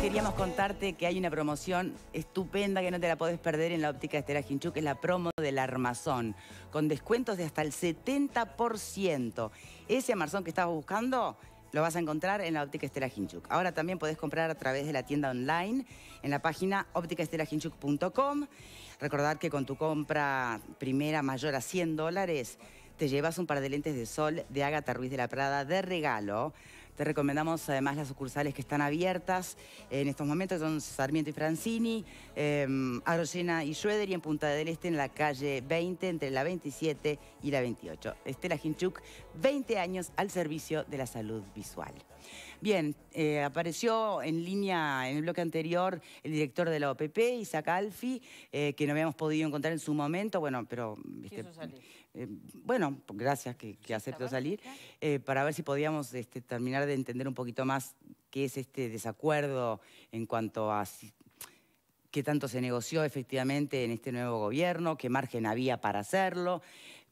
Queríamos contarte que hay una promoción estupenda que no te la podés perder en la óptica Estela Ginchuk, que es la promo del armazón, con descuentos de hasta el 70%. Ese armazón que estabas buscando lo vas a encontrar en la óptica Estela Hinchuk. Ahora también podés comprar a través de la tienda online en la página ópticaestelahinchuk.com. Recordad que con tu compra primera mayor a 100 dólares te llevas un par de lentes de sol de Agatha Ruiz de la Prada de regalo. Te recomendamos además las sucursales que están abiertas en estos momentos, son Sarmiento y Francini, eh, em, Arroyena y Schroeder y en Punta del Este en la calle 20, entre la 27 y la 28. Estela Hinchuk, 20 años al servicio de la salud visual. Bien, eh, apareció en línea en el bloque anterior el director de la OPP, Isaac Alfi, eh, que no habíamos podido encontrar en su momento, bueno, pero... Eh, bueno, gracias que, que aceptó salir, eh, para ver si podíamos este, terminar de entender un poquito más qué es este desacuerdo en cuanto a qué tanto se negoció efectivamente en este nuevo gobierno, qué margen había para hacerlo,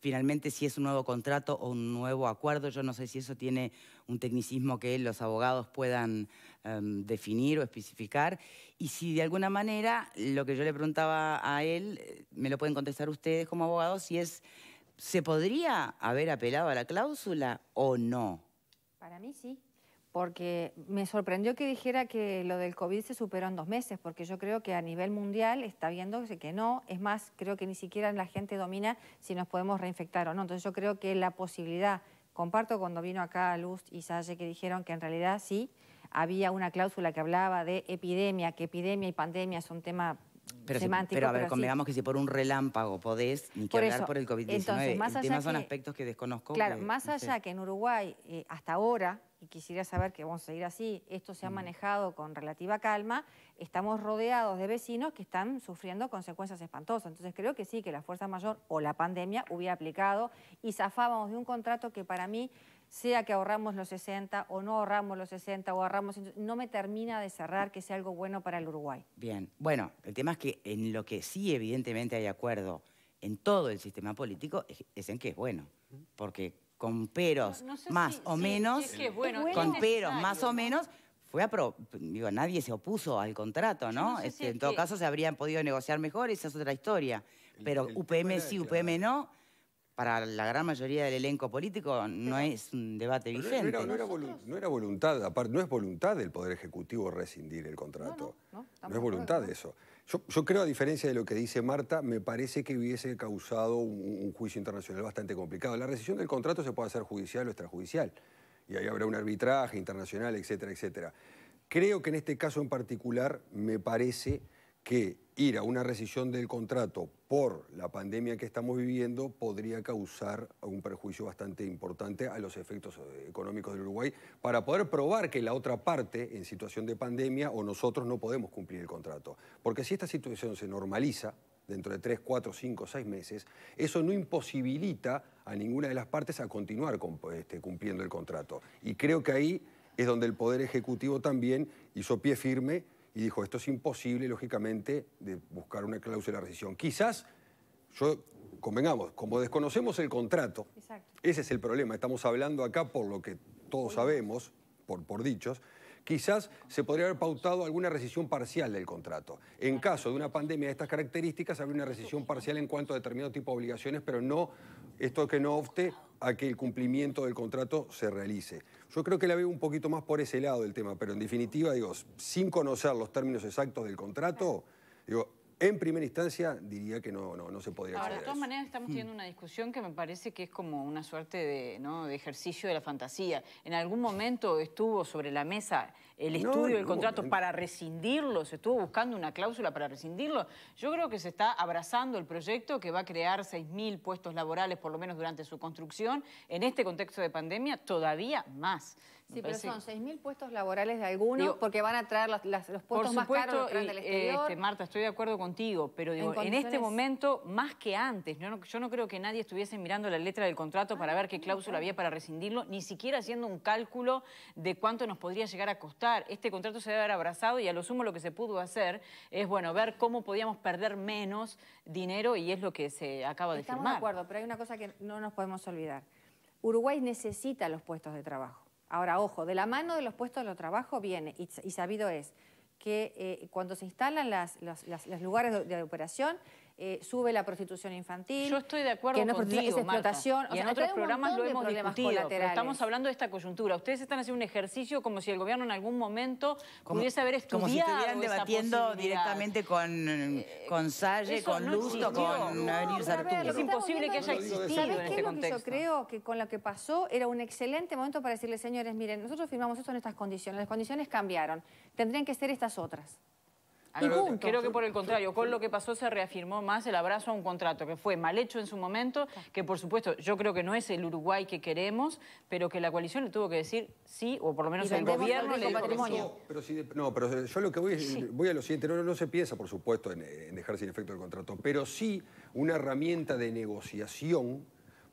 finalmente si es un nuevo contrato o un nuevo acuerdo, yo no sé si eso tiene un tecnicismo que los abogados puedan em, definir o especificar, y si de alguna manera lo que yo le preguntaba a él, eh, me lo pueden contestar ustedes como abogados, si es ¿Se podría haber apelado a la cláusula o no? Para mí sí, porque me sorprendió que dijera que lo del COVID se superó en dos meses, porque yo creo que a nivel mundial está viendo que no, es más, creo que ni siquiera la gente domina si nos podemos reinfectar o no. Entonces yo creo que la posibilidad, comparto cuando vino acá Luz y Salle que dijeron que en realidad sí, había una cláusula que hablaba de epidemia, que epidemia y pandemia son temas pero, a ver, que si por un relámpago podés, ni que por el COVID-19. El tema son aspectos que desconozco. Claro, más allá que en Uruguay, eh, hasta ahora, y quisiera saber que vamos a seguir así, esto se ha manejado con relativa calma, estamos rodeados de vecinos que están sufriendo consecuencias espantosas. Entonces creo que sí, que la fuerza mayor o la pandemia hubiera aplicado y zafábamos de un contrato que para mí sea que ahorramos los 60 o no ahorramos los 60 o ahorramos... No me termina de cerrar que sea algo bueno para el Uruguay. Bien, bueno, el tema es que en lo que sí evidentemente hay acuerdo en todo el sistema político es, en que es bueno, porque con peros más o menos, con peros más o menos, fue apro digo, nadie se opuso al contrato, ¿no? Este, en todo caso se habrían podido negociar mejor, esa es otra historia. pero UPM sí, UPM no para la gran mayoría del elenco político no es un debate vigente. No, no, era, voluntad, aparte, no es voluntad del Poder Ejecutivo rescindir el contrato. No, es voluntad eso. Yo, creo, a diferencia de lo que dice Marta, me parece que hubiese causado un, juicio internacional bastante complicado. La rescisión del contrato se puede hacer judicial o extrajudicial. Y ahí habrá un arbitraje internacional, etcétera, etcétera. Creo que en este caso en particular me parece que ir a una rescisión del contrato por la pandemia que estamos viviendo podría causar un perjuicio bastante importante a los efectos eh, económicos del Uruguay para poder probar que la otra parte en situación de pandemia o nosotros no podemos cumplir el contrato. Porque si esta situación se normaliza dentro de tres cuatro cinco seis meses, eso no imposibilita a ninguna de las partes a continuar pues, este, cumpliendo el contrato. Y creo que ahí es donde el Poder Ejecutivo también hizo pie firme y dijo, esto es imposible, lógicamente, de buscar una cláusula de rescisión. Quizás, yo, convengamos, como desconocemos el contrato, ese es el problema, estamos hablando acá por lo que todos sabemos, por, por dichos, quizás se podría haber pautado alguna rescisión parcial del contrato. En caso de una pandemia de estas características, habría una rescisión parcial en cuanto a determinado tipo de obligaciones, pero no esto que no opte a que el cumplimiento del contrato se realice. Yo creo que la veo un poquito más por ese lado del tema, pero en definitiva, digo, sin conocer los términos exactos del contrato, digo, en primera instancia diría que no, no, no se podría Ahora, de todas maneras estamos teniendo una discusión que me parece que es como una suerte de, ejercicio de la fantasía. ¿En algún momento estuvo sobre la mesa el estudio del contrato para rescindirlo? ¿Se estuvo buscando una cláusula para rescindirlo? Yo creo que se está abrazando el proyecto que va a crear 6.000 puestos laborales, por lo menos durante su construcción. En este contexto de pandemia, todavía más. Sí, pero son 6.000 puestos laborales de algunos porque van a traer los, puestos más caros del exterior. Este, Marta, estoy de acuerdo contigo, pero en, este momento, más que antes, yo no, creo que nadie estuviese mirando la letra del contrato ah, para ver qué cláusula había para rescindirlo, ni siquiera haciendo un cálculo de cuánto nos podría llegar a costar. Este contrato se debe haber abrazado y a lo sumo lo que se pudo hacer es, bueno, ver cómo podíamos perder menos dinero y es lo que se acaba de firmar. Estamos de acuerdo, pero hay una cosa que no nos podemos olvidar. Uruguay necesita los puestos de trabajo. Ahora, ojo, de la mano de los puestos de trabajo viene, y, sabido es, que eh, cuando se instalan los lugares de operación, eh, sube la prostitución infantil. Yo estoy de acuerdo que no es explotación. Y en otros programas lo hemos discutido, estamos hablando de esta coyuntura. Ustedes están haciendo un ejercicio como si el gobierno en algún momento pudiese haber estudiado Como si estuvieran debatiendo directamente con, eh, con con Lusto, con no, Arturo. Es imposible que haya existido en este contexto. Yo creo que con lo que pasó era un excelente momento para decirle, señores, miren, nosotros firmamos esto en estas condiciones, las condiciones cambiaron, tendrían que ser estas otras creo que por el contrario, con lo que pasó se reafirmó más el abrazo a un contrato que fue mal hecho en su momento, que por supuesto yo creo que no es el Uruguay que queremos, pero que la coalición le tuvo que decir sí, o por lo menos el gobierno le dijo patrimonio. pero no, pero yo lo que voy, voy a lo siguiente, no, no se piensa por supuesto en, dejar sin efecto el contrato, pero sí una herramienta de negociación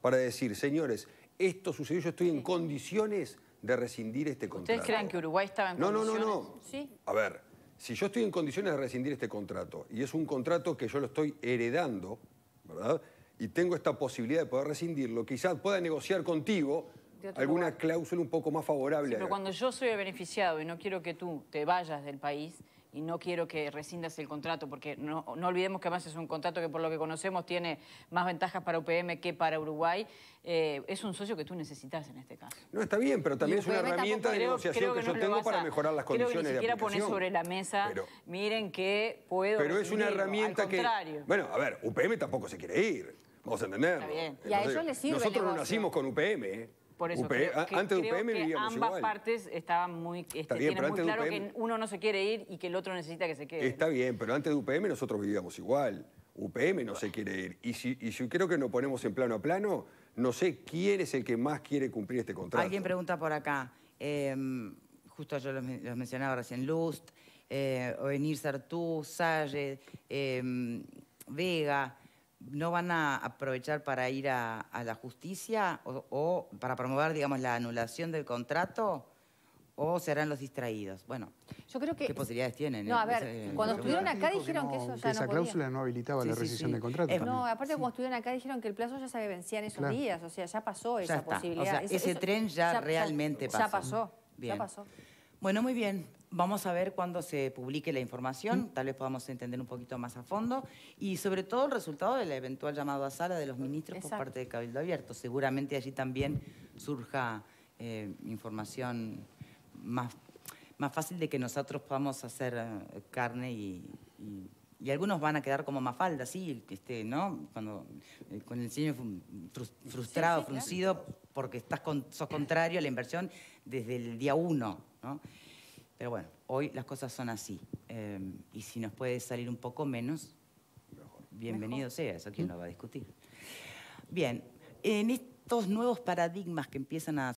para decir, señores, esto sucedió, yo estoy en condiciones de rescindir este contrato. ¿Ustedes creen que Uruguay estaba en condiciones? No, no, no, no. A ver, si yo estoy en condiciones de rescindir este contrato, y es un contrato que yo lo estoy heredando, ¿verdad? Y tengo esta posibilidad de poder rescindirlo, quizás pueda negociar contigo alguna cláusula un poco más favorable. pero cuando yo soy el beneficiado y no quiero que tú te vayas del país, y no quiero que rescindas el contrato, porque no, no, olvidemos que además es un contrato que por lo que conocemos tiene más ventajas para UPM que para Uruguay, eh, es un socio que tú necesitas en este caso. No, está bien, pero también es una herramienta de negociación que, yo tengo para mejorar las condiciones creo que ni siquiera poner sobre la mesa, miren que puedo... Pero es una herramienta que... Bueno, a ver, UPM tampoco se quiere ir, vamos a entenderlo. Está bien. y a eso le sirve Nosotros no nacimos con UPM, ¿eh? Por eso e, antes de UPM e que ambas partes estaban muy, este, Está muy claro e que uno no se quiere ir y que el otro necesita que se quede. Está bien, pero antes de UPM nosotros vivíamos igual. UPM no se quiere ir. Y si, y creo que nos ponemos en plano a plano, no sé quién es el que más quiere cumplir este contrato. Alguien pregunta por acá, em, justo yo los, mencionaba recién, Lust, eh, Ovenir Sartú, Salle, em, Vega no van a aprovechar para ir a, la justicia o, para promover, digamos, la anulación del contrato? ¿O serán los distraídos? Bueno, yo creo que, ¿qué posibilidades tienen? No, a eh? ver, cuando estuvieron acá dijeron que, eso ya esa cláusula no habilitaba la rescisión del contrato. Eh, no, aparte cuando estuvieron acá dijeron que el plazo ya se vencía en esos días, o sea, ya pasó esa posibilidad. O sea, ese, tren ya, realmente pasó. Ya pasó, ya pasó. Bueno, muy bien. Vamos a ver cuándo se publique la información, mm. tal vez podamos entender un poquito más a fondo y sobre todo el resultado del eventual llamado a sala de los ministros por parte de Cabildo Abierto. Seguramente allí también surja eh, información más, más fácil de que nosotros podamos hacer eh, carne y, algunos van a quedar como Mafalda, sí, este, ¿no? Cuando, eh, con el ceño frustrado, fruncido, porque estás sos contrario a la inversión desde el día uno, ¿no? Pero bueno, hoy las cosas son así. Em, y si nos puede salir un poco menos, bienvenido sea, eso quien lo va a discutir. Bien, en estos nuevos paradigmas que empiezan a